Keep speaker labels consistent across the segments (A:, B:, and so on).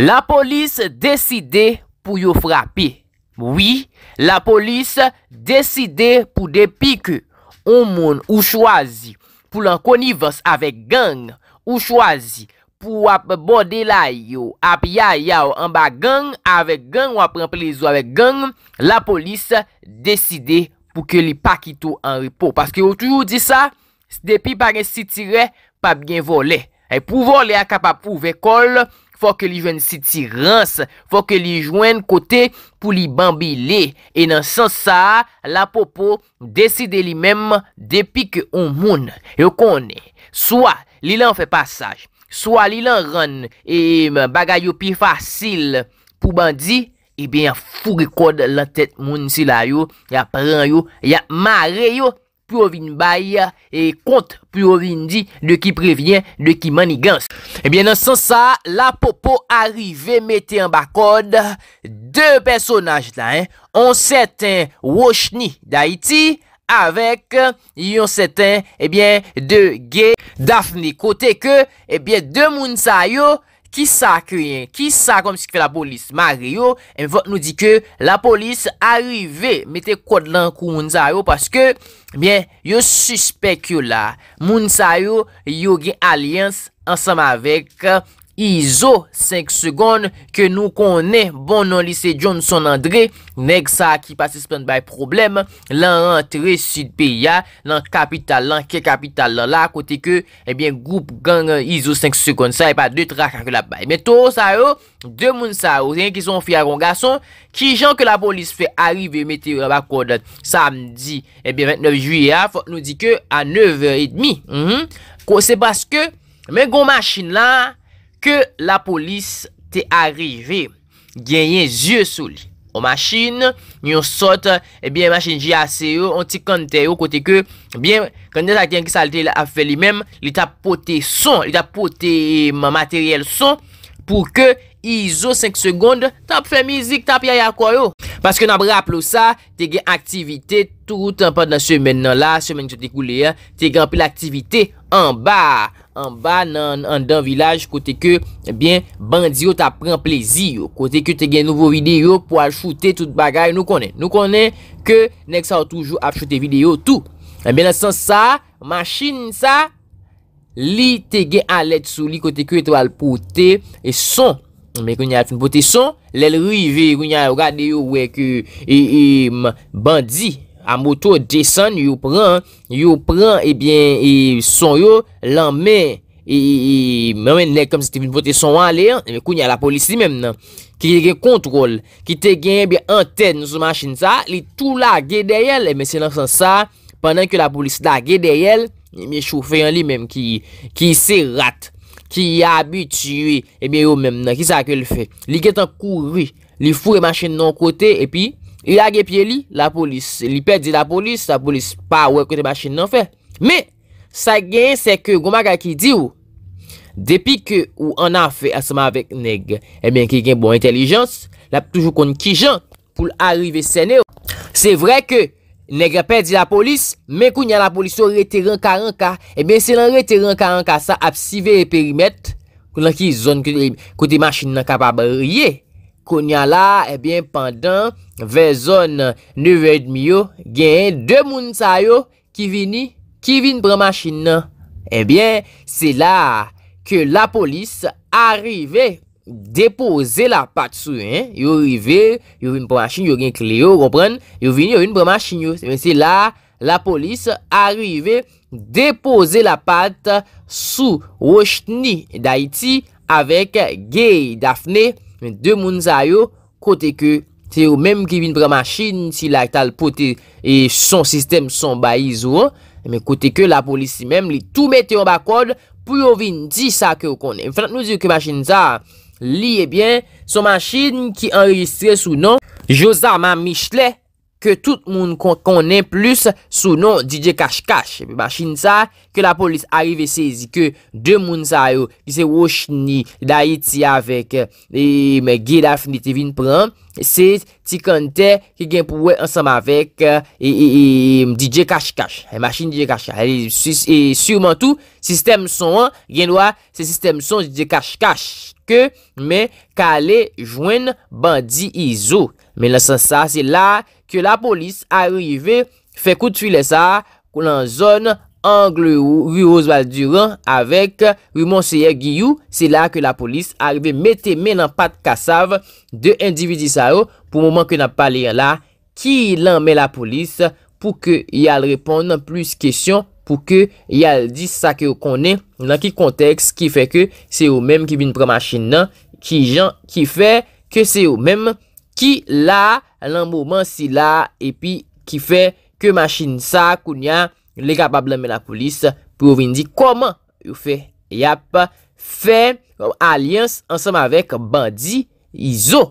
A: La polis deside pou yo frapi. Oui, la polis deside pou depi ke ou moun ou chwazi pou lan konivas avek gang ou chwazi pou wap bodela yo ap yaya ou amba gang avek gang wap remplezo avek gang. La polis deside pou ke li pakito an ripo. Paske yo toujou di sa, depi pa gen si tire, pa gen vole. E pou vole a kapap pou vekol. Fwa ke li jwen si tirans, fwa ke li jwen kote pou li bambile. E nan san sa, la popo, deside li menm depik ou moun. Yo konen, swa li lan fe passage, swa li lan ren, e bagay yo pi fasil pou bandi, e ben fougi kode lan tet moun si la yo, ya pran yo, ya mare yo, Pyovin bayi e kont pyovin di le ki previen le ki manigans. Ebyen eh nan san sa la popo arive mete an bakod eh de personaj la. An seten Woshni da iti avek yon seten ebyen de Ge Daphne. Kote ke ebyen eh de Mounsa yo. Ki sa kwenye? Ki sa kom si ki fe la polis? Mario, en vot nou di ke la polis arive mette kod lan kou moun sa yo paske, bien, yo suspek yo la. Moun sa yo, yo gen alians ansam avek... Iso 5 seconde Ke nou konen bon nan lise Johnson André Neg sa ki pasi spen bay problem Lan rentre Sudpeya Lan kapital, lan ke kapital Lan eh la kote ke Ebyen goup gangan Iso 5 seconde Sa e pa 2 trak ak la bay Meto sa yo, demoun sa yo Yen ki son fia rongason Ki jan ke la polis fe arrive Meteoraba kodat samdi Ebyen eh 29 juye a ah, Fok nou di ke a 9 et demi mm-hmm. Kose baske Men goun machin la ke la polis te arrive genyen zye sou li. O machin, ni yo sote, ebyen eh machin jya se yo, an ti kante yo kote ke, ebyen eh kante sa genye salte a fe li menm, li tap pote son, li tap pote eh, materiel son, pou ke izo 5 segonde, tap fe mizik, tap yaya kwayo. Paske nan braplo sa, te gen aktivite tout an pan nan semen nan la, semen ki sote koule, te gen api l'aktivite an ba. An ba nan dan vilaj kote ke Ebyen eh bandi yo ta pren plezi yo Kote ke te gen nouvo video Pwa choute tout eh bagay nou konen Nou konen ke nek sa ou toujou A choute video tou Ebyen nan san sa Maschine sa Li te gen alet sou li kote ke Eto al pote E son Lel rive E bandi A moutou desan, yow pran, yow pran, eh ebyen, son yow, lanmen, e, mwen nek kom se te vin vote son wale, ebyen, kou nye la polisi eh mem eh nan, ki ge kontrol, ki te genye bi anten nou sou machin sa, li tou la ge deyel, ebyen, se lan san sa, pandan ke la polisi la ge deyel, ebyen, chou feyon li mem ki, ki se rat, ki yabit yoy, ebyen, yow mem nan, ki sa ke l fè, li getan kouri, li fure machin nou kote, ebyen, Il a gepye li, la polis. Li perdi la polis, la polis pa we kote machin nan fe. Me, sa gen se ke goma kaki di ou, depi ke ou an a fe asema vek neg, e eh ben ki gen bon intelijans, la pou toujou kon ki jan pou l'arive sene ou. Se vre ke neg perdi la polis, men kou nyan la polis ou reteran karen eh ka, e ben se nan reteran karen ka, sa ap sive e perimet, kou nan ki zon kote machin nan kapab rye, konya la, ebyen, pandan vezon 9.30 yo genye 2 moun sa yo ki vini, ki vini bramashin ebyen, se la ke la polis arive, depose la pat sou, yo rive yo vini bramashin, yo gen kli yo, gopren yo vini, yo vini bramashin yo, se la la polis arive depose la pat sou, woshni da iti, avek gay, dafne Men de moun za yo, kote ke te ou menm ki vin prema chine si la etal pote e son sistem son bayi zwo. Men kote ke la polisi menm li tou mette ou bakod pou yo vin di sa ke ou konen. Fante nou di yo ki ma chine za liye eh bien son ma chine ki enregistre sou nan Josama Michele. ke tout moun konen plus sou non DJ Kach Kach. Mè machine sa, ke la polis arrive sezi, ke dè moun sa yo, ki se wosh ni, da yi ti avèk, e mè gè la finite vin pran, se ti kante, ki gen pou wè ansam avèk, e DJ Kach Kach. E machine DJ Kach Kach. E sureman tou, sistem son, gen wè, se sistem son DJ Kach Kach, ke mè kale jwen bandi izo. Mè la sa sa, se la, ke la polis a rive fe kout filè sa, pou nan zon angle ou rouz val duran, avek ou monsier Giyou, se la ke la polis a rive mette men nan pat kasav, de individi sa ou, pou mouman ke nan palè la, ki lan men la polis, pou ke yal repon nan plus kesyon, pou ke yal dis sa ke ou konè, nan ki konteks, ki fe ke se ou menm ki bin pramashin nan, ki jan ki fe, ke se ou menm ki la polis, lan mouman si la epi ki fe ke machin sa koun ya le kapap lemen la koulis pou vindi koman yo fe yap fe alians ansam avek bandi izo.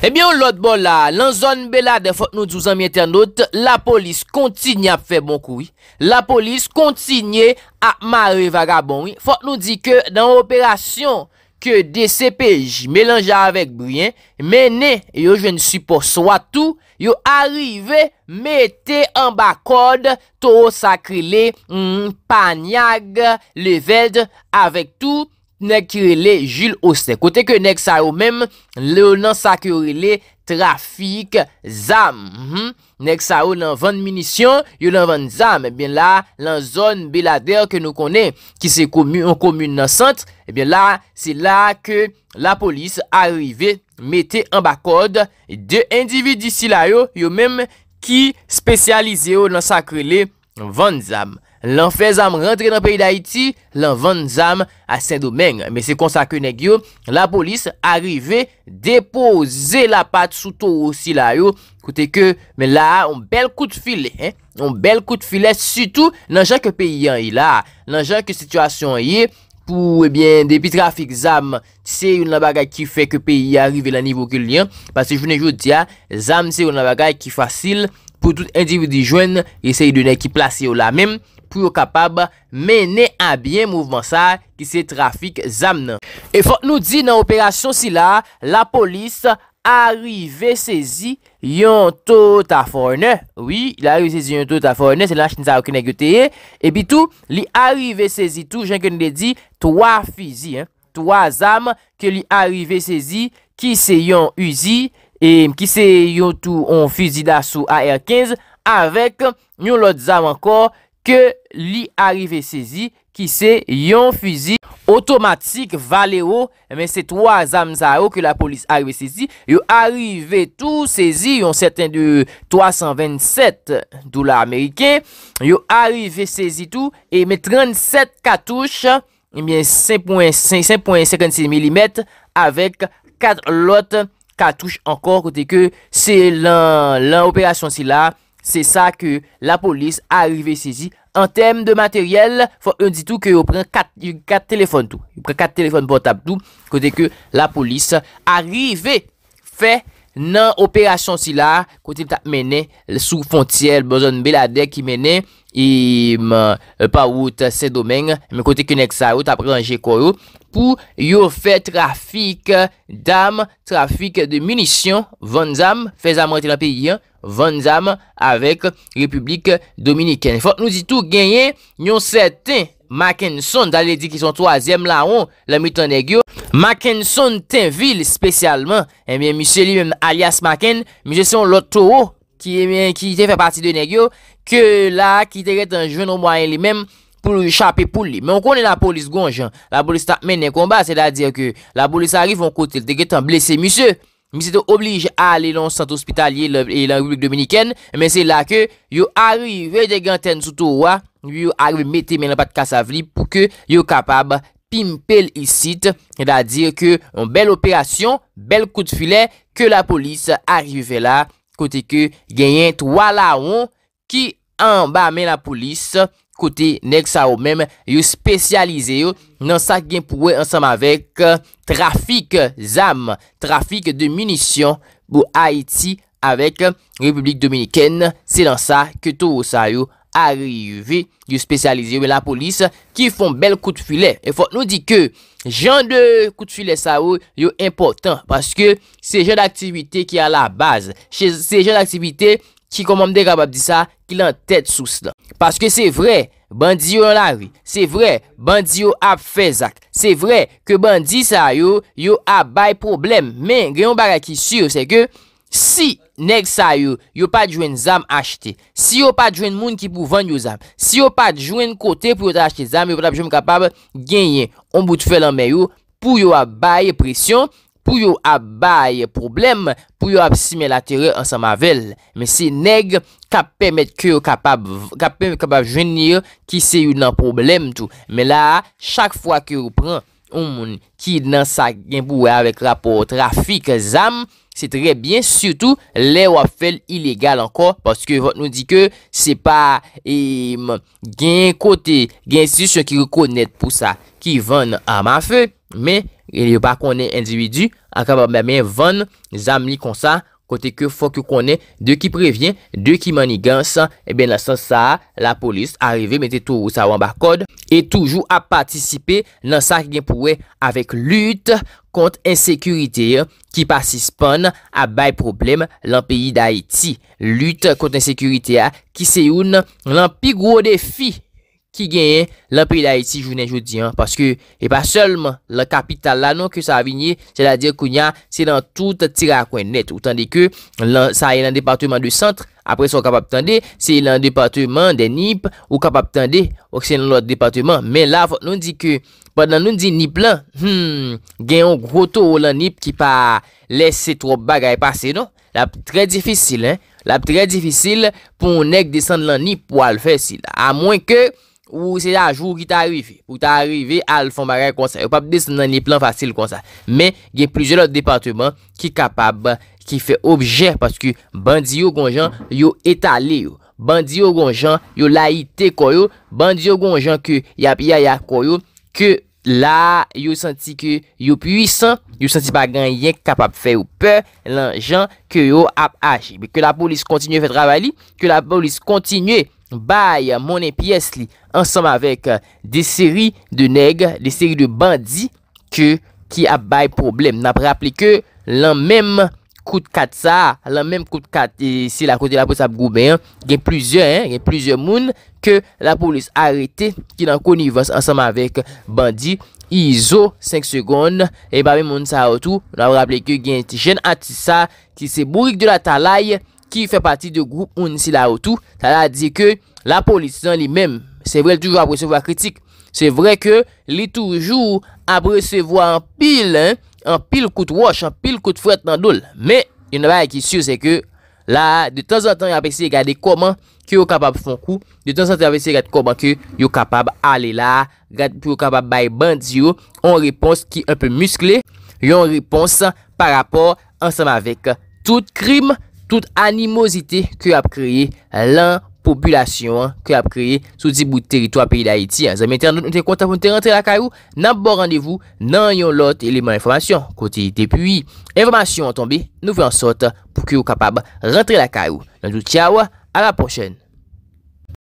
A: Ebyon lot bol la, lan zon be la de fote nou djouzami internet la polis kontin yap fe bonkoui, la polis kontinye ap mare vagabonwi, fote nou di ke nan operasyon ke D.C.P.J. melanja avèk bwien, menè, yo jwen si po swa tou, yo arive, metè an ba kod, tou sakri le, hmm, pan yag, le ved, avèk tou, Nek kirele Jules Hostet Kote ke nek sa ou menm le ou nan sa kirele trafik zam mhm. Nek sa ou nan vand minisyon, yo nan vand zam Ebyen eh la, lan zon belader ke nou konen Ki se komu an komu nan sent Ebyen eh la, se la ke la polis arive mette an bakod De individu si la yo, yo menm ki spesyalize ou nan sa kirele vand zam Lan fe zam rentre nan peyi da iti, lan vande zam a sen domen. Men se konsa ke neg yo, la polis arive depoze la pat sou tou osi la yo. Kote ke, men la, on bel koute file, eh. On bel koute file, sutou nan jan ke peyi yan yi la. Nan jan ke situasyon yi, pou, ebyen, depi trafik zam, se yon nabagay ki fe ke peyi yi arive la nivou ke liyan. Pase jounen jout ya, zam se yon nabagay ki fasil pou tout individu yi jwen, yi se yi dounen ki plase yo la menm. pou yo kapab mene a bie mouvmansar ki se trafik zam nan. E fok nou di nan operasyon si la, la polis arive sezi yon to ta forne. Oui, la rive sezi yon to ta forne, se la chenisa wakene goteye. E bi tou, li arive sezi tou, jenke nou de di, towa fizi, towa zam ke li arive sezi ki se yon uzi, e ki se yon tou on fizi da sou AR-15, avek nyon lot zam ankor ke... li arive sezi ki se yon fuzi otomatik valero men se 3 amzaro ke la polis arive sezi yo arive tou sezi yon seten de 327 do eh la Amerike yo arive sezi tou e men 37 katouche e men 5.56 mm avek 4 lot katouche ankor kote ke se lan operasyon si la se sa ke la polis arive sezi An tem de materyel, fòk yon di tou ki yon pren 4 telefon tou, yon pren 4 telefon portable tou, kote ke la polis arrive, fè nan operasyon si la, kote yon tap mène sou fontiyel, bonzon beladek yon mène, yon pa wout se domèng, mè kote kenex sa wout, apre lanje koro, pou yon fè trafik dam, trafik de munisyon, van zam, fè zam wote la piye, Van Damme avèk Republik Dominikèn. Fòk nou di tou genyen, nyon sèten Maken Son, dalè e di ki son 3èm la ou, lè mi tan negyo. Maken Son ten vil spesyalman, mwen eh misè li mèm alias Maken, misè son lot to ou, eh ki te fè pati de negyo, ke la ki te gèt an jwen ou mwen li mèm pou nou chapè pou li. Men konè la polis gonj, la polis ta mènen konba, sè da dir ke la polis arif an kote, te gèt an blesè misè, Mi se te oblige a ale lon santo ospital ye lan rublik dominiken, men se la ke yo ari ve de ganten sou tou wa, yo ari ve mette men la pat kasavli pou ke yo kapab pim pel isit, da dir ke bel operasyon, bel kout filen ke la polis arive la kote ke genyen tou wala ou ki anba men la polis. Kote Nek Saou mèm yo spesyalize yo nan sa gen pouwe ansam avek euh, trafik zam, trafik de munisyon bo Haiti avek euh, Republik Dominikèn. Se lan sa ke tou yo sa yo arive, yo spesyalize yo me la polis ki fon bel koutfile. E fote nou di ke jan de koutfile Saou yo important. Paske se jan aktivite ki a la baz, se jan aktivite ki komande Kababdi sa yo. lan tèt sous la. Paske se vre, bandi yo an la ri, se vre, bandi yo ap fezak, se vre, ke bandi sa yo, yo ap bay problem. Men, gen yon baga ki syo, se ke, si neg sa yo, yo pa djwen zam achete, si yo pa djwen moun ki pou van yon zam, si yo pa djwen kote pou yo ta achete zam, yo pa djwen kapab genye. On bout fè lan me yo, pou yo ap bay presyon, Pou yo ap baye problem, pou yo ap sime la teror an sa mavel. Men se neg kap pemet ki yo kapap, kap pemet kapap jenir ki se yu nan problem tou. Men la, chak fwa ki yo pran, ou moun, ki nan sa genbouwe avek rapor trafik zan, se trebyen, sutou, le wap fel ilegal anko, paske vot nou di ke se pa gen kote, gen si se ki yo konet pou sa, ki ven an mavel, men genkote. E li yo pa konen individu, anka pa mwen ven, zanm li konsa, kote ke fok yo konen, de ki prevyen, de ki manigan sa, e ben nan san sa, la polis arive, mette tou ou sa wan ba kod, e toujou a patisipe nan sa gen pouwe avek lute kont ensekurite ki pasispan a bay problem lan peyi da Haiti. Lute kont ensekurite ki se youn lan pi gro defi. Ki genye la pri la eti jounen joudi an Paske e pa selman la kapital la nan Ke sa avinye Se la dire kounya se lan tout tira kwen net Ou tande ke sa yon departement de centre Apre son kapap tande Se lan departement de nip Ou kapap tande Ou se nan lot departement Men la nou di ke Padan nou di nip lan Genyon groto ou lan nip Ki pa lese tro bagay pase nan La pre defisile La pre defisile Pon ek descend lan nip Wale fesil A mwen ke Ou se la jou ki ta arrive Ou ta arrive al fon bagay kon sa Yo pap de se nan li plan fasil kon sa Men gen plizye lot departement Ki kapab ki fe obje Paske bandi yo kon jan Yo etale yo Bandi yo kon jan Yo la ite kon yo Bandi yo kon jan Ke yap yaya kon yo Ke la yo senti ke yo puisan Yo senti bagan Yen kapab fe ou pe Lan jan ke yo ap aji Beke la polis kontinye fe travali Ke la polis kontinye Bay mounen piyes li ansam avèk euh, de seri de neg, de seri de bandi ki ap bay problem. N ap rappele ke lan mèm kout kat sa, lan mèm kout kat e si la kote la pote sa ap goube, gen plizye moun ke la polis arete ki nan konivans ansam avèk bandi. Izo, 5 seconde, e ba mèm moun sa outou, n ap rappele ke gen tijen atisa ki se bourik de la talaye, ki fè pati de goup ou nisi la wotou, ta la di ke la politisan li mem, se vre l toujou abresevwa kritik, se vre ke li toujou abresevwa an pil, an pil kout wosh, an pil kout fwet nan dole, me, yon nabay ki syo se ke, la, de tanzantan yon apesye gade koman, ki yon kapab fon kou, de tanzantan apesye gade koman ki yon kapab ale la, gade ki yon kapab bay bandyo, yon repons ki yon pe muskle, yon repons pa rapor ansam avek tout krim, tout animosite kwe ap kreye lan populasyon kwe ap kreye sou di bout teritwa peyi da Haiti. Zan mwen te kontap mwen te rentre la kayou, nan bo randevou nan yon lot eleman informasyon kote de piwi. Enfomasyon an tombe, nou ve an sot pou kwe ou kapab rentre la kayou. Nan tout, tchao, a la pochen.